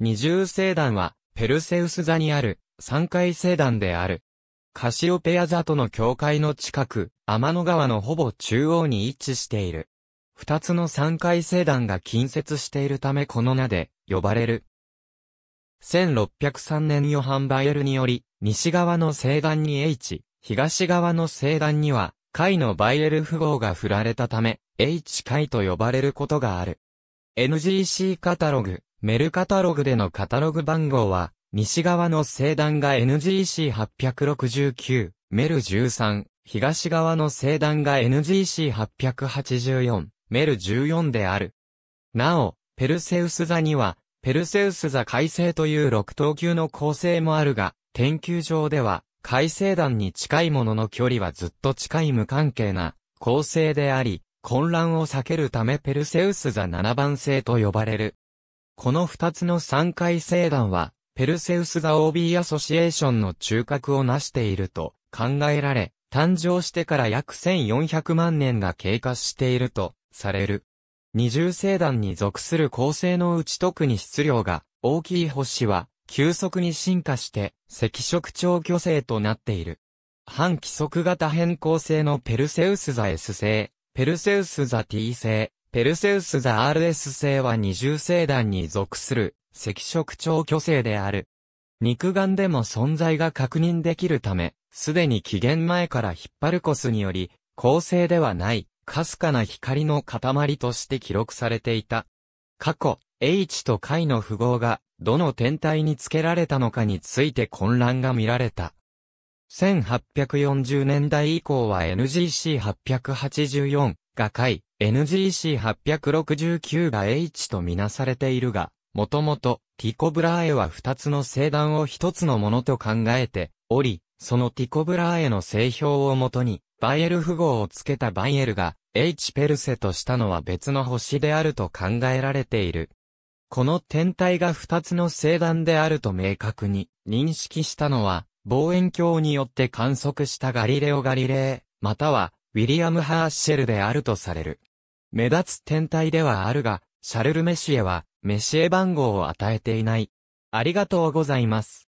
二重星団は、ペルセウス座にある、三階星団である。カシオペア座との境界の近く、天の川のほぼ中央に位置している。二つの三階星団が近接しているためこの名で、呼ばれる。1603年ヨハン・バイエルにより、西側の星団に H、東側の星団には、海のバイエル符号が振られたため、H 海と呼ばれることがある。NGC カタログ、メルカタログでのカタログ番号は、西側の星団が NGC869、メル13、東側の星団が NGC884、メル14である。なお、ペルセウス座には、ペルセウス座海星という6等級の構成もあるが、研究上では、海星団に近いものの距離はずっと近い無関係な構成であり、混乱を避けるためペルセウス座7番星と呼ばれる。この二つの三回星団は、ペルセウス座 OB アソシエーションの中核を成していると考えられ、誕生してから約1400万年が経過しているとされる。二重星団に属する恒星のうち特に質量が大きい星は急速に進化して赤色超巨星となっている。半規則型変更星のペルセウス座 S 星、ペルセウス座 T 星、ペルセウス・ザ・アールエス星は二重星団に属する赤色超巨星である。肉眼でも存在が確認できるため、すでに紀元前からヒッパルコスにより、恒星ではない、かすかな光の塊として記録されていた。過去、H と解の符号が、どの天体につけられたのかについて混乱が見られた。1840年代以降は NGC884 が解、NGC869 が H とみなされているが、もともと、ティコブラーエは2つの星団を1つのものと考えており、そのティコブラーエの製表をもとに、バイエル符号をつけたバイエルが、H ペルセとしたのは別の星であると考えられている。この天体が2つの星団であると明確に認識したのは、望遠鏡によって観測したガリレオ・ガリレー、または、ウィリアム・ハーシェルであるとされる。目立つ天体ではあるが、シャルル・メシエは、メシエ番号を与えていない。ありがとうございます。